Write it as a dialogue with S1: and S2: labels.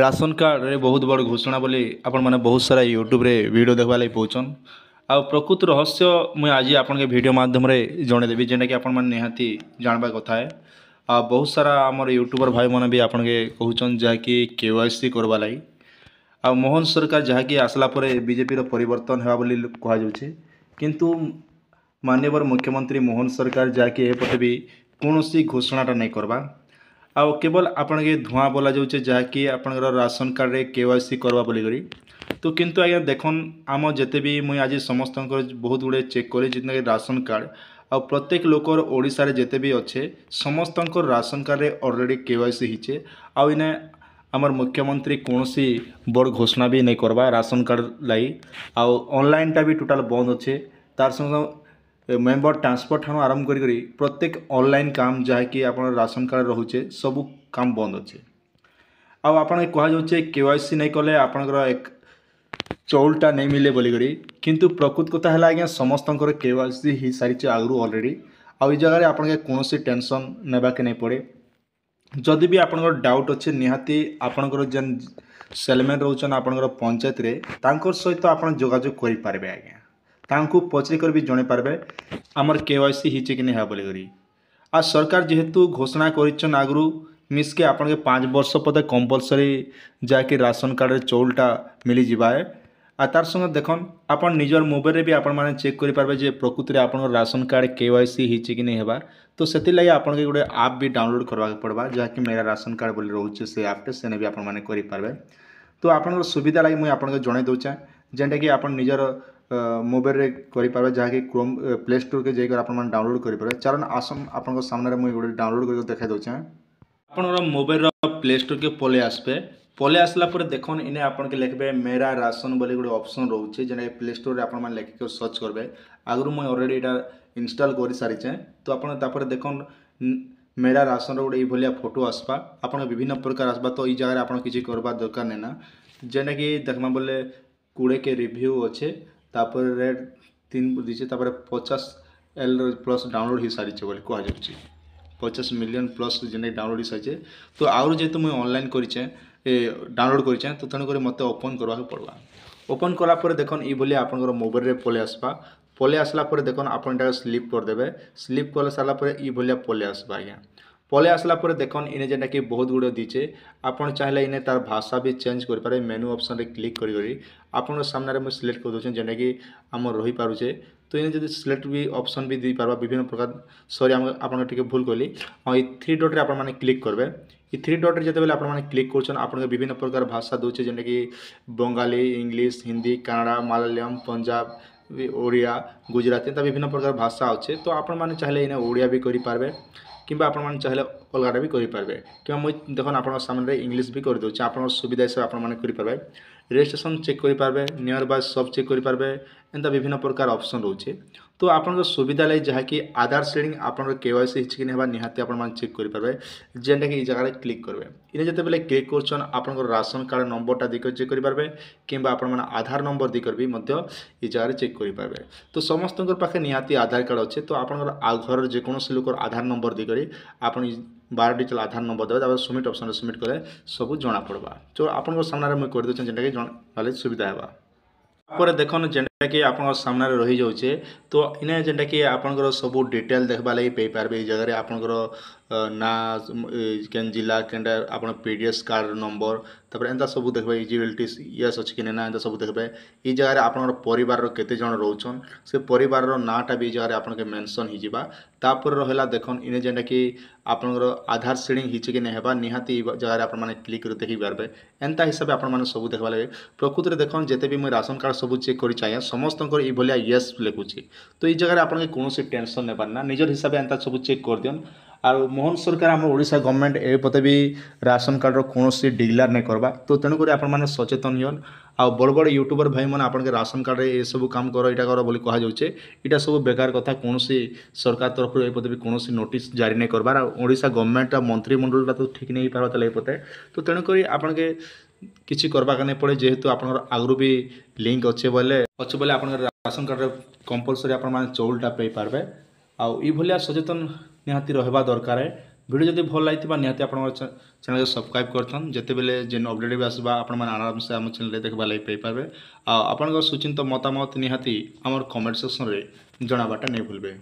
S1: ration କାର୍ଡ଼ରେ ବହୁତ ବଡ଼ ଘୋଷଣା ବୋଲି ଆପଣମାନେ ବହୁତ ସାରା ୟୁଟ୍ୟୁବରେ ଭିଡ଼ିଓ ଦେଖ୍ବା ଲାଗି ପାଉଛନ୍ ଆଉ ପ୍ରକୃତ ରହସ୍ୟ ମୁଇଁ ଆଜି ଆପଣଙ୍କ ଭିଡ଼ିଓ ମାଧ୍ୟମରେ ଜଣେଇଦେବି ଯେନ୍ଟାକି ଆପଣମାନେ ନିହାତି ଜାଣିବା କଥା ହେ ଆଉ ବହୁତ ସାରା ଆମର ୟୁଟ୍ୟୁବର ଭାଇମାନେ ବି ଆପଣଙ୍କେ କହୁଛନ୍ ଯାହାକି କେ ୱାଇ ସି କର୍ବା ଲାଗି ଆଉ ମୋହନ ସରକାର ଯାହାକି ଆସିଲା ପରେ ବିଜେପିର ପରିବର୍ତ୍ତନ ହେବା ବୋଲି କୁହାଯାଉଛି କିନ୍ତୁ ମାନ୍ୟବର ମୁଖ୍ୟମନ୍ତ୍ରୀ ମୋହନ ସରକାର ଯାହାକି ଏପଟେ ବି କୌଣସି ଘୋଷଣାଟା ନାଇଁ କର୍ବା ଆଉ କେବଲ ଆପଣକେ ଧୂଆଁ ବୋଲାଯାଉଛେ ଯାହାକି ଆପଣଙ୍କର ରାସନ କାର୍ଡ଼ରେ କେ ୱାଇ ସି କର୍ବା ବୋଲିକରି ତ କିନ୍ତୁ ଆଜ୍ଞା ଦେଖନ୍ ଆମ ଯେତେ ବି ମୁଇଁ ଆଜି ସମସ୍ତଙ୍କର ବହୁତ ଗୁଡ଼ିଏ ଚେକ୍ କଲି ଯେନ୍ତାକି ରାସନ କାର୍ଡ଼ ଆଉ ପ୍ରତ୍ୟେକ ଲୋକର ଓଡ଼ିଶାରେ ଯେତେ ବି ଅଛେ ସମସ୍ତଙ୍କର ରାସନ କାର୍ଡ଼ରେ ଅଲରେଡ଼ି କେ ୱାଇ ସି ହେଇଛେ ଆଉ ଇନେ ଆମର ମୁଖ୍ୟମନ୍ତ୍ରୀ କୌଣସି ବଡ଼ ଘୋଷଣା ବି ନାଇଁ କର୍ବା ରାସନ କାର୍ଡ଼ ଲାଗି ଆଉ ଅନଲାଇନ୍ଟା ବି ଟୋଟାଲ୍ ବନ୍ଦ ଅଛେ ତାର ସଙ୍ଗେ ମେମ୍ବର ଟ୍ରାନ୍ସଫର୍ ଠାନୁ ଆରମ୍ଭ କରିକରି ପ୍ରତ୍ୟେକ ଅନଲାଇନ୍ କାମ ଯାହାକି ଆପଣଙ୍କର ରାସନ କାର୍ଡ଼ ରହୁଛେ ସବୁ କାମ ବନ୍ଦ ଅଛେ ଆଉ ଆପଣକେ କୁହାଯାଉଛେ କେ ୱାଇ ସି ନାଇଁ କଲେ ଆପଣଙ୍କର ଚଉଲଟା ନାଇଁ ମିଲେ ବୋଲିକରି କିନ୍ତୁ ପ୍ରକୃତ କଥା ହେଲା ଆଜ୍ଞା ସମସ୍ତଙ୍କର କେ ୱାଇ ସି ହେଇସାରିଛେ ଆଗରୁ ଅଲରେଡ଼ି ଆଉ ଏ ଜାଗାରେ ଆପଣକେ କୌଣସି ଟେନସନ୍ ନେବାକେ ନାଇଁ ପଡ଼େ ଯଦି ବି ଆପଣଙ୍କର ଡାଉଟ୍ ଅଛି ନିହାତି ଆପଣଙ୍କର ଯେନ୍ ସେଲମେନ୍ ରହୁଛନ୍ ଆପଣଙ୍କର ପଞ୍ଚାୟତରେ ତାଙ୍କର ସହିତ ଆପଣ ଯୋଗାଯୋଗ କରିପାରିବେ ଆଜ୍ଞା ତାଙ୍କୁ ପଚରିକରି ବି ଜଣେଇପାରବେ ଆମର କେ ୱାଇ ସି ହେଇଛେ କି ନାଇଁ ହେ ବୋଲିକରି ଆଉ ସରକାର ଯେହେତୁ ଘୋଷଣା କରିଛନ୍ ଆଗରୁ ମିସ୍କେ ଆପଣକେ ପାଞ୍ଚ ବର୍ଷ ପଦେ କମ୍ପଲସରି ଯାହାକି ରାସନ କାର୍ଡ଼ରେ ଚଉଲଟା ମିଳିଯିବା ଏ ଆଉ ତାର ସଙ୍ଗେ ଦେଖନ୍ ଆପଣ ନିଜର ମୋବାଇଲରେ ବି ଆପଣମାନେ ଚେକ୍ କରିପାରିବେ ଯେ ପ୍ରକୃତିରେ ଆପଣଙ୍କର ration card K Y C ହେଇଛି କି ନାଇଁ ହେବା ତ ସେଥିର୍ଲାଗି ଆପଣକେ ଗୋଟେ ଆପ୍ ବି ଡାଉନଲୋଡ଼ କରିବାକୁ ପଡ଼ବା ଯାହାକି ମେରା ରାସନ କାର୍ଡ଼ ବୋଲି ରହୁଛେ ସେ ଆପ୍ଟେ ସେନେ ବି ଆପଣମାନେ କରିପାରିବେ ତ ଆପଣଙ୍କର ସୁବିଧା ଲାଗି ମୁଇଁ ଆପଣଙ୍କୁ ଜଣାଇ ଦେଉଛେଁ যেটাকি আপন নিজের মোবাইলরে করিপারবে যাকি ক্রোম প্লে স্টোরকে যাই আপনার ডাউনলোড করিপারবে কারণ আসুন আপনার সামনে মুই গোটে ডাউনলোড করি দেখাই দেছে আপনার মোবাইলর প্লে স্টোরকে পলে আসবে পলে আসলা পরে দেখুন ইনে আপনাকে লিখবে মেরা রাসন বলে গোটে অপসন রয়েছে যেটা প্লে স্টোরে আপনার লেখিক সর্চ করবে আগর মুই অলরেডি এটা ইনস্টল করে সারিছে তো আপনার তারপরে দেখুন মেরা রাসনর গোটে এইভাবে ফটো আসবা আপনার বিভিন্ন প্রকার আসবা তো এই জায়গায় আপনার কিছু করবার দরকার নেই না যেটাকি দেখবা বলে କୋଡ଼ିଏକେ ରିଭ୍ୟୁ ଅଛେ ତାପରେ ରେଟ୍ ତିନି ଦେଇଛେ ତାପରେ ପଚାଶ ଏଲ୍ ପ୍ଲସ୍ ଡାଉନଲୋଡ଼୍ ହେଇସାରିଛେ ବୋଲି କୁହାଯାଉଛେ ପଚାଶ ମିଲିୟନ୍ ପ୍ଲସ୍ ଯେନ୍ଟାକି ଡାଉନଲୋଡ଼୍ ହେଇସାରିଛେ ତ ଆହୁରି ଯେହେତୁ ମୁଇଁ ଅନଲାଇନ୍ କରିଛେଁ ଏ ଡାଉନଲୋଡ଼୍ କରିଛେଁ ତ ତେଣୁକରି ମୋତେ ଓପନ୍ କରିବାକୁ ପଡ଼୍ବା ଓପନ୍ କଲାପରେ ଦେଖନ୍ ଏଇଭଳି ଆପଣଙ୍କର ମୋବାଇଲ୍ରେ ପଳେଇ ଆସ୍ବା ପଳେଇ ଆସିଲା ପରେ ଦେଖନ୍ ଆପଣ ଏଇଟା ସ୍ଲିପ୍ କରିଦେବେ ସ୍ଲିପ୍ କରିସାରିଲା ପରେ ଏଇଭଳିଆ ପଳେଇ ଆସ୍ବା ଆଜ୍ଞା পলে আসলা পরে দেখুন ইনে কি বহুত গুড়ে দিছে আপন চাইলে ইনে তার ভাষা বি চেঞ্জ করে মেনু অপসনরে ক্লিক করি করি আপনার সামনে মু সিলেক্ট করে যেটা কি আমার রহি পারুছে তো ইনে যদি সিলেক্ট বি অপশন বি দিয়ে পারবা বিভিন্ন প্রকার সরি আপনার টিকে ভুল কলি এই থ্রি ডটরে আপনার ক্লিক করবে এই থ্রি ডটরে যেতবে আপনার ক্লিক মানে করছেন আপনাকে বিভিন্ন প্রকার ভাষা দেছে কি বঙ্গালী ইংলিশ হিন্দি কানাড়া মালয়ালম পঞ্জাব ওড়িয়া গুজরাটি তা বিভিন্ন প্রকার ভাষা আছে তো আপনার মানে চাইলে ইনে ওড়িয়া বি করে পারবে কিংবা আপনার চাইলে অলগাটা বি করে কিংবা মুই দেখুন আপনার সামনে ইংলিশ বি করে দেছি আপনার সুবিধা হিসাবে আপনার করে রেজিস্ট্রেশন চেক করে নিয়ার বাই সব চেক করে এন্তা বিভিন্ন প্রকার অপশন রয়েছে তো আপনার সুবিধা লাগে যাকি আধার সিডিং আপনার কেওয়াইসি হচ্ছে কি না নিহতি আপনার চেক করে পারবে যেটা কি এই জায়গায় ক্লিক করবে এটা যেতবে ক্লিক করছেন আপনার রাশন কার্ড নম্বরটা দিকে চেক করে পারবে কিংবা আপনার মানে আধার নম্বর দিকে বি এই জায়গায় চেক করে পারবে তো সমস্ত পাখে নিহতি আধার কার্ড অছে তো আপনার ঘর যেকোন লোকর আধার নম্বর দিকে আপনি ବାର ଡିଜିଟାଲ ଆଧାର ନମ୍ବର ଦେବେ ତାପରେ ସବମିଟ୍ ଅପସନ୍ରେ ସବମିଟ୍ କଲେ ସବୁ ଜଣାପଡ଼ବା ତ ଆପଣଙ୍କ ସାମ୍ନାରେ ମୁଁ କରିଦେଉଛି ଯେନ୍ଟାକି ଜଣେ ସୁବିଧା ହେବା ତାପରେ ଦେଖନ୍ତୁ ଯେନ୍ যেটাকি আপনার সামনে রয়েছে তো এনে যেটাকি আপনার সবু ডিটেল দেখবার লাগে পাইপারবে এই জায়গায় আপনার না কেন জেলা কেনটা আপনার পিডিএস কার্ড নম্বর তারপরে এটা সবু দেখবে ইজিবিলিটি ইয়েস অছি কি না এটা সবু দেখবে এই জায়গায় আপনার পরিবার কেতে জন রোচন সে পরিবার নাটা বি এই জায়গায় আপনাকে মেনশন হয়ে তাপরে রহলা দেখুন ইনে যেটাকি আপনার আধার সিডিং হয়েছে কি না হবা নিহাতি এই জায়গায় আপনার ক্লিক দেখি পারবে এন্তা হিসাবে আপনার সবু দেখবা লাগে প্রকৃতরে দেখুন যেতে বি মুই রাশন কার্ড সবু চেক করি চাই ସମସ୍ତଙ୍କର ଏଇ ଭଳିଆ ୟେସ୍ ଲେଖୁଛି ତ ଏଇ ଜାଗାରେ ଆପଣଙ୍କ କୌଣସି ଟେନସନ୍ ନେବାର ନା ନିଜର ହିସାବରେ ଏନ୍ତା ସବୁ ଚେକ୍ କରିଦିଅନ୍ ଆଉ ମୋହନ ସରକାର ଆମର ଓଡ଼ିଶା ଗଭର୍ଣ୍ଣମେଣ୍ଟ ଏ ପତେ ବି ରାସନ କାର୍ଡ଼ର କୌଣସି ଡିକ୍ଲାର୍ ନାଇଁ କରବା ତ ତେଣୁକରି ଆପଣମାନେ ସଚେତନ ହନ୍ ଆଉ ବଡ଼ ବଡ଼ ୟୁଟ୍ୟୁବର ଭାଇମାନେ ଆପଣଙ୍କ ରାସନ କାର୍ଡ଼ରେ ଏସବୁ କାମ କର ଏଇଟା କର ବୋଲି କୁହାଯାଉଛେ ଏଇଟା ସବୁ ବେକାର କଥା କୌଣସି ସରକାର ତରଫରୁ ଏପଟେ ବି କୌଣସି ନୋଟିସ୍ ଜାରି ନାଇଁ କରବାର ଆଉ ଓଡ଼ିଶା ଗଭର୍ଣ୍ଣମେଣ୍ଟଟା ମନ୍ତ୍ରିମଣ୍ଡଳଟା ତ ଠିକ୍ ନାଇଁ ହେଇପାରବା ତାହେଲେ ଏପଟେ ତ ତେଣୁକରି ଆପଣକେ କିଛି କରବାକେ ନାଇଁ ପଡ଼େ ଯେହେତୁ ଆପଣଙ୍କର ଆଗରୁ ବି ଲିଙ୍କ୍ ଅଛେ ବୋଲେ ଅଛେ ବୋଲେ ଆପଣଙ୍କର ରାସନ କାର୍ଡ଼ରେ କମ୍ପଲସରି ଆପଣମାନେ ଚଉଲଟା ପାଇପାରିବେ ଆଉ ଏଇଭଳିଆ ସଚେତନ ନିହାତି ରହିବା ଦରକାର ଭିଡ଼ିଓ ଯଦି ଭଲ ଲାଗିଥିବା ନିହାତି ଆପଣଙ୍କ ଚ୍ୟାନେଲ୍କୁ ସବସ୍କ୍ରାଇବ୍ କରିଥାନ୍ ଯେତେବେଳେ ଯେନ୍ ଅପଡ଼େଟ୍ ବି ଆସିବା ଆପଣମାନେ ଆରାମସେ ଆମ ଚ୍ୟାନେଲ୍ରେ ଦେଖିବା ଲାଗି ପାଇପାରିବେ ଆଉ ଆପଣଙ୍କ ସୁଚିନ୍ତ ମତାମତ ନିହାତି ଆମର କମେଣ୍ଟ ସେକ୍ସନ୍ରେ ଜଣାବାଟା ନେଇ ଭୁଲିବେ